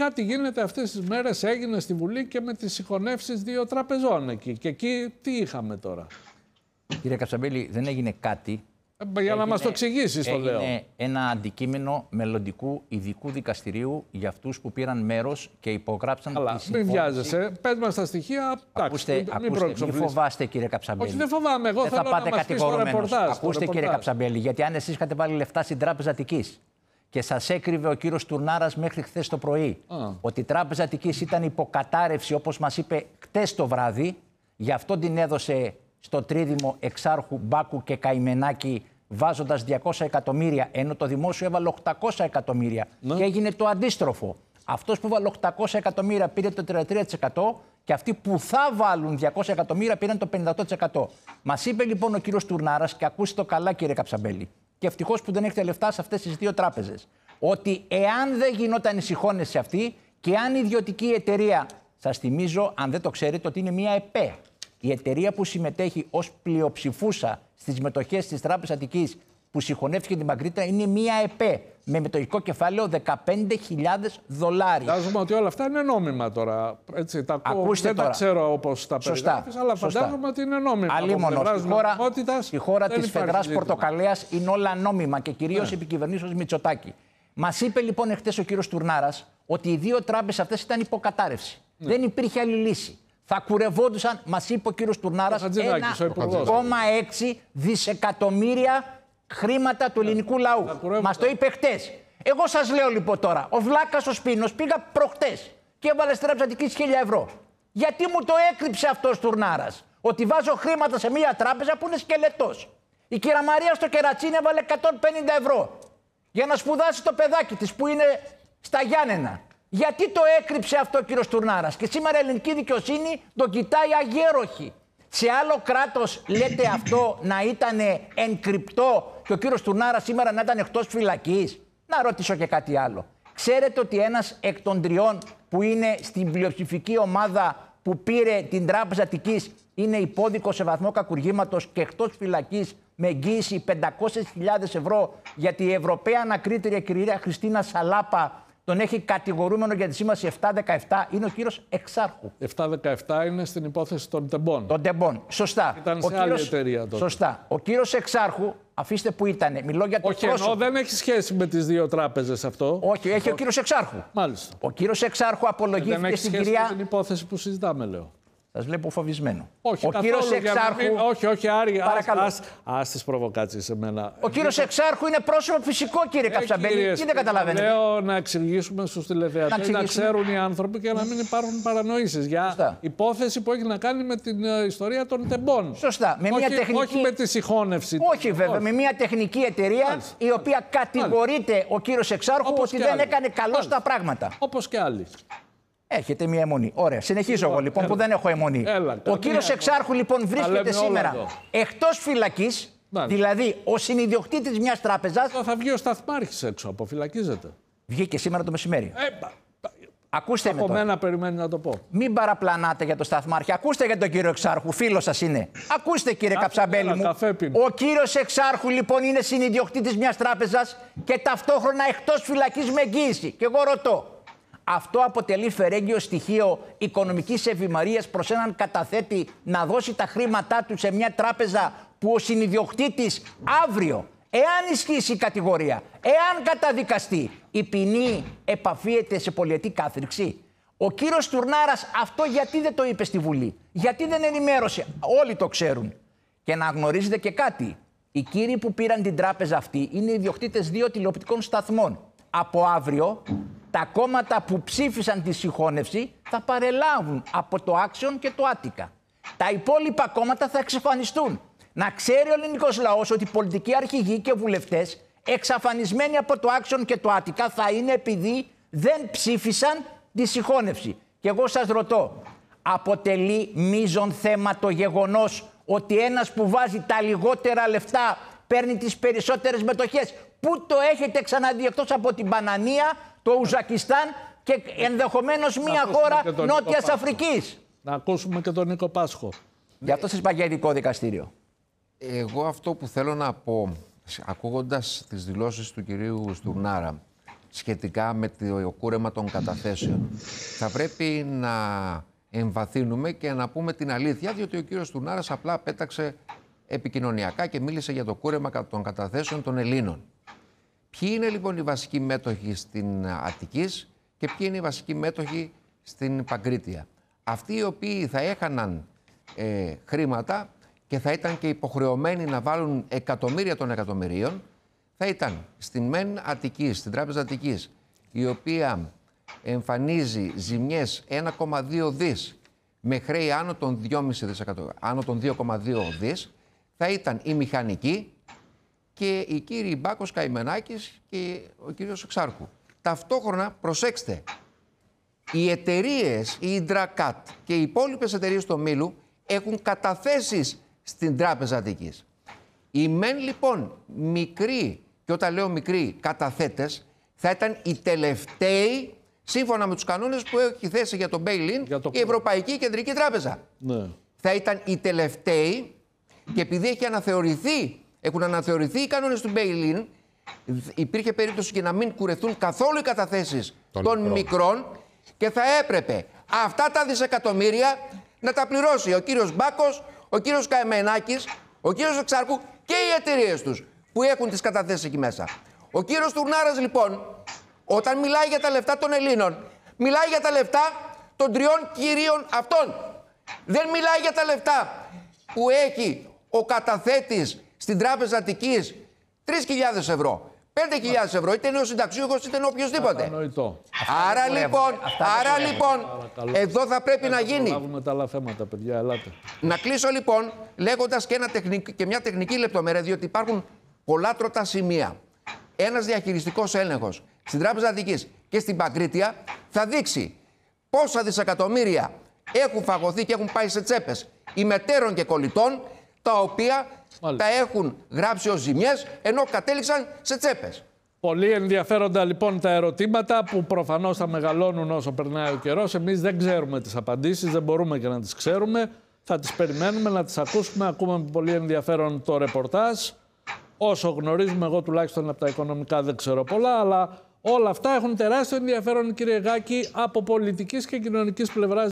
Κάτι γίνεται αυτές τις μέρες, έγινε στη Βουλή και με τις συγχωνεύσεις δύο τραπεζών εκεί. Και εκεί τι είχαμε τώρα. Κύριε Καψαμπέλη, δεν έγινε κάτι. Ε, για να μας το εξηγήσεις το λέω. Έγινε ένα αντικείμενο μελλοντικού ειδικού δικαστηρίου για αυτούς που πήραν μέρος και υπογράψαν Αλλά, τη Αλλά Μην βιάζεσαι. Πες μας τα στοιχεία. Ακούστε, μην, ακούστε, μην, φοβάστε κύριε Καψαμπέλη. Όχι, δεν φοβάμαι. Εγώ δεν θέλω θα πάτε να μας πεις Ακούστε κύριε Καψαμπέλη, γιατί αν εσείς είχατε βάλει λεφτά στην τράπεζα και σας έκρυβε ο κύριος Τουρνάρας μέχρι χθες το πρωί ότι η Τράπεζα Αττικής ήταν υποκατάρρευση, όπως μας είπε χτες το βράδυ. Γι' αυτό την έδωσε στο τρίδημο εξάρχου Μπάκου και Καημενάκη βάζοντας 200 εκατομμύρια, ενώ το δημόσιο έβαλε 800 εκατομμύρια. Ναι. Και έγινε το αντίστροφο. Αυτός που έβαλε 800 εκατομμύρια πήρε το 33% και αυτοί που θα βάλουν 200 εκατομμύρια πήραν το 50%. Μας είπε λοιπόν ο κύριος Τουρνάρας, και ακούστε το καλά, κύριε Καψαμπέλη, και ευτυχώς που δεν έχετε λεφτά σε αυτές τις δύο τράπεζες. Ότι εάν δεν γινόταν η σε αυτή και αν η ιδιωτική εταιρεία, σας θυμίζω, αν δεν το ξέρετε, ότι είναι μια ΕΠΕ, η εταιρεία που συμμετέχει ως πλειοψηφούσα στις μετοχές της Τράπεζας Αττικής που συγχωνεύτηκε τη Μαγκρίτα είναι μία ΕΠΕ με μετοχικό κεφάλαιο 15.000 δολάρια. Φαντάζομαι ότι όλα αυτά είναι νόμιμα τώρα. Έτσι, τα Ακούστε δεν τώρα. τα ξέρω όπως τα περιγράφεις, αλλά φαντάζομαι Σωστά. ότι είναι νόμιμα. Άλλη μόνο. η χώρα τη Φεδρά Πορτοκαλέας είναι όλα νόμιμα και κυρίως ναι. επικυβερνήσεως Μητσοτάκη. Μας είπε λοιπόν εχθές ο κύριος Τουρνάρας ότι οι δύο τράπεζες αυτές ήταν υποκατάρρευση. Ναι. Δεν υπήρχε άλλη λύση. Θα κουρευόντουσαν, μας είπε ο κύριος Τουρνάρας, 1,6 δισεκατομμύρια χρήματα του ελληνικού λαού. Μας το είπε χτες. Εγώ σας λέω λοιπόν τώρα, ο Βλάκας ο Σπίνος πήγα προχτές και έβαλε στην τη χίλια ευρώ. Γιατί μου το έκρυψε αυτός τουρνάρας. Ότι βάζω χρήματα σε μια τράπεζα που είναι σκελετός. Η κυρία Μαρία στο κερατσίνι έβαλε 150 ευρώ για να σπουδάσει το παιδάκι της που είναι στα Γιάννενα. Γιατί το έκρυψε αυτό ο κύριος Τουρνάρας. Και σήμερα η ελληνική δικαιοσύνη το κοιτάει αγέροχη. Σε άλλο κράτος λέτε αυτό να ήταν εγκρυπτό και ο κύριος Τουρνάρα σήμερα να ήταν εκτός φυλακής. Να ρωτήσω και κάτι άλλο. Ξέρετε ότι ένας εκ των τριών που είναι στην πλειοψηφική ομάδα που πήρε την Τράπεζα Αττικής είναι υπόδικο σε βαθμό κακουργήματος και εκτός φυλακής με εγγύηση 500.000 ευρώ γιατί η Ευρωπαία ανακρίτρια κυρία Χριστίνα Σαλάπα τον έχει κατηγορούμενο για τη σήμαση 7-17 είναι ο κύριος Εξάρχου. 7-17 είναι στην υπόθεση των τεμπών. Των τεμπών. Σωστά. Ήταν σε ο άλλη εταιρεία τότε. Σωστά. Ο κύριος Εξάρχου, αφήστε που ήταν, μιλώ για το Όχι, Ενώ δεν έχει σχέση με τις δύο τράπεζες αυτό. Όχι, έχει ο κύριος Εξάρχου. Μάλιστα. Ο κύριος Εξάρχου ε, απολογήθηκε στην κυρία... δεν έχει σχέση κυρία. Με την υπόθεση που συζητάμε, λέω. Σας βλέπω φοβισμένο. Όχι, ο κύριο Εξάρχου. Μην... Όχι, όχι, Άρη, παρακαλώ. Ας, σε μένα. Ο κύριος Εξάρχου είναι πρόσωπο φυσικό, κύριε ε, Καψαμπέλη. Τι δεν καταλαβαίνετε. Λέω να εξηγήσουμε στους τηλεθεατές να, να, ξέρουν οι άνθρωποι και να μην υπάρχουν παρανοήσεις για υπόθεση που έχει να κάνει με την ε, ιστορία των τεμπών. Σωστά. Με όχι, μια τεχνική... όχι με τη συγχώνευση. Όχι, βέβαια. Με μια τεχνική εταιρεία η οποία κατηγορείται ο κύριος Εξάρχου ότι δεν έκανε καλό στα πράγματα. Όπως και άλλοι. Έχετε μία αιμονή. Ωραία. Συνεχίζω εγώ λοιπόν, λοιπόν που δεν έχω αιμονή. ο κύριο Εξάρχου λοιπόν βρίσκεται σήμερα εκτός φυλακής. Δηλαδή, ο συνειδιοκτήτης μιας τράπεζας. Θα βγει ο Σταθμάρχης έξω, αποφυλακίζεται. Βγήκε σήμερα το μεσημέρι. Ε, Ακούστε από με. Από μένα περιμένει να το πω. Μην παραπλανάτε για τον Σταθμάρχη. Ακούστε για τον κύριο Εξάρχου. Φίλος σας είναι. Ακούστε κύριε Καψαμπέλη μου. Ο κύριος Εξάρχου λοιπόν είναι συνειδιοκτήτης μιας τράπεζας και ταυτόχρονα εκτός φυλακής με εγγύηση. Και εγώ ρωτώ, αυτό αποτελεί φερέγγιο στοιχείο οικονομικής ευημαρίας προς έναν καταθέτη να δώσει τα χρήματά του σε μια τράπεζα που ο συνειδιοκτήτης αύριο, εάν ισχύσει η κατηγορία, εάν καταδικαστεί, η ποινή επαφίεται σε πολιετή κάθριξη. Ο κύριος Τουρνάρας αυτό γιατί δεν το είπε στη Βουλή, γιατί δεν ενημέρωσε. Όλοι το ξέρουν. Και να γνωρίζετε και κάτι. Οι κύριοι που πήραν την τράπεζα αυτή είναι οι ιδιοκτήτες δύο τηλεοπτικών σταθμών. Από αύριο τα κόμματα που ψήφισαν τη συγχώνευση θα παρελάβουν από το Άξιον και το Άτικα. Τα υπόλοιπα κόμματα θα εξαφανιστούν. Να ξέρει ο ελληνικός λαός ότι οι πολιτικοί αρχηγοί και βουλευτές εξαφανισμένοι από το Άξιον και το Άτικα θα είναι επειδή δεν ψήφισαν τη συγχώνευση. Και εγώ σας ρωτώ, αποτελεί μείζον θέμα το γεγονός ότι ένας που βάζει τα λιγότερα λεφτά παίρνει τις περισσότερες μετοχές, Πού το έχετε ξαναδεί εκτό από την Πανανία το Ουζακιστάν και ενδεχομένως μια χώρα Νότια Αφρικής. Να ακούσουμε και τον Νίκο Πάσχο. Γι' αυτό σας είπα για ειδικό δικαστήριο. Εγώ αυτό που θέλω να πω, ακούγοντας τις δηλώσεις του κυρίου Στουρνάρα σχετικά με το κούρεμα των καταθέσεων, θα πρέπει να εμβαθύνουμε και να πούμε την αλήθεια, διότι ο κύριος Στουρνάρας απλά πέταξε επικοινωνιακά και μίλησε για το κούρεμα των καταθέσεων των Ελλήνων. Ποιοι είναι λοιπόν οι βασικοί μέτοχοι στην Αττικής και ποιοι είναι οι βασικοί μέτοχοι στην Παγκρίτια. Αυτοί οι οποίοι θα έχαναν ε, χρήματα και θα ήταν και υποχρεωμένοι να βάλουν εκατομμύρια των εκατομμυρίων θα ήταν στην ΜΕΝ Αττικής, στην Τράπεζα Αττικής, η οποία εμφανίζει ζημιές 1,2 δις με χρέη άνω των 2,2 δις, άνω των 2,2 θα ήταν η μηχανική, και οι κύριοι Μπάκος Καημενάκης και ο κύριος Εξάρχου. Ταυτόχρονα, προσέξτε, οι εταιρείες, η Ιντρακάτ και οι υπόλοιπες εταιρείες του Μήλου έχουν καταθέσεις στην Τράπεζα Αττικής. Οι μεν λοιπόν μικροί, και όταν λέω μικροί, καταθέτες, θα ήταν οι τελευταίοι σύμφωνα με τους κανόνες που έχει θέσει για τον Μπέιλιν το... η Ευρωπαϊκή Κεντρική Τράπεζα. Ναι. Θα ήταν οι τελευταίοι και επειδή έχει αναθεωρηθεί έχουν αναθεωρηθεί οι κανόνες του Μπέιλιν. Υπήρχε περίπτωση και να μην κουρεθούν καθόλου οι καταθέσεις των, μικρών. και θα έπρεπε αυτά τα δισεκατομμύρια να τα πληρώσει ο κύριος Μπάκος, ο κύριος Καεμενάκη, ο κύριος Εξάρκου και οι εταιρείες τους που έχουν τις καταθέσεις εκεί μέσα. Ο κύριος Τουρνάρας λοιπόν, όταν μιλάει για τα λεφτά των Ελλήνων, μιλάει για τα λεφτά των τριών κυρίων αυτών. Δεν μιλάει για τα λεφτά που έχει ο καταθέτης στην Τράπεζα Αττικής 3.000 ευρώ. 5.000 ευρώ, είτε είναι ο συνταξιούχος είτε είναι οποιοδήποτε. Άρα λοιπόν, άρα λοιπόν εδώ θα πρέπει να γίνει. τα άλλα θέματα, παιδιά, ελάτε. Να κλείσω λοιπόν λέγοντας και, και μια τεχνική λεπτομέρεια, διότι υπάρχουν πολλά τρωτά σημεία. Ένας διαχειριστικός έλεγχος στην Τράπεζα Αττικής και στην Παγκρίτια θα δείξει πόσα δισεκατομμύρια έχουν φαγωθεί και έχουν πάει σε τσέπες ημετέρων και κολλητών, τα οποία τα έχουν γράψει ως ζημιές, ενώ κατέληξαν σε τσέπες. Πολύ ενδιαφέροντα λοιπόν τα ερωτήματα που προφανώς θα μεγαλώνουν όσο περνάει ο καιρός. Εμείς δεν ξέρουμε τις απαντήσεις, δεν μπορούμε και να τις ξέρουμε. Θα τις περιμένουμε να τις ακούσουμε. Ακούμε πολύ ενδιαφέρον το ρεπορτάζ. Όσο γνωρίζουμε, εγώ τουλάχιστον από τα οικονομικά δεν ξέρω πολλά, αλλά όλα αυτά έχουν τεράστιο ενδιαφέρον κύριε Γάκη από πολιτικής και κοινωνικής πλευράς.